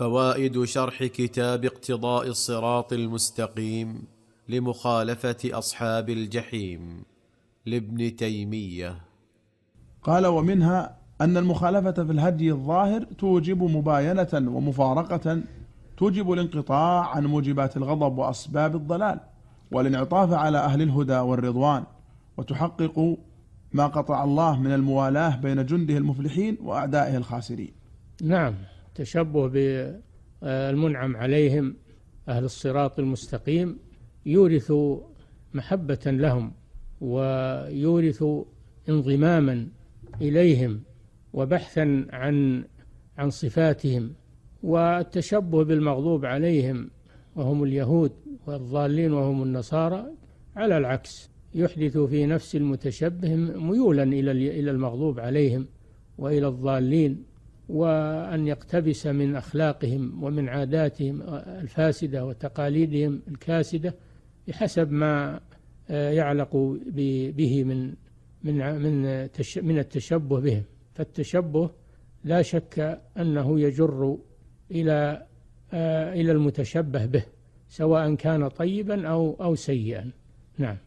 فوائد شرح كتاب اقتضاء الصراط المستقيم لمخالفه اصحاب الجحيم لابن تيميه قال ومنها ان المخالفه في الهدي الظاهر توجب مباينه ومفارقه توجب الانقطاع عن موجبات الغضب واسباب الضلال والانعطاف على اهل الهدى والرضوان وتحقق ما قطع الله من الموالاه بين جنده المفلحين واعدائه الخاسرين. نعم. التشبه بالمنعم عليهم أهل الصراط المستقيم يورث محبة لهم ويورث انضماما إليهم وبحثا عن عن صفاتهم والتشبه بالمغضوب عليهم وهم اليهود والضالين وهم النصارى على العكس يحدث في نفس المتشبه ميولا إلى إلى المغضوب عليهم وإلى الضالين وأن يقتبس من أخلاقهم ومن عاداتهم الفاسدة وتقاليدهم الكاسدة بحسب ما آه، يعلق به من من من من التشبه بهم فالتشبه لا شك أنه يجر إلى آه، إلى المتشبه به سواء كان طيبا أو أو سيئا نعم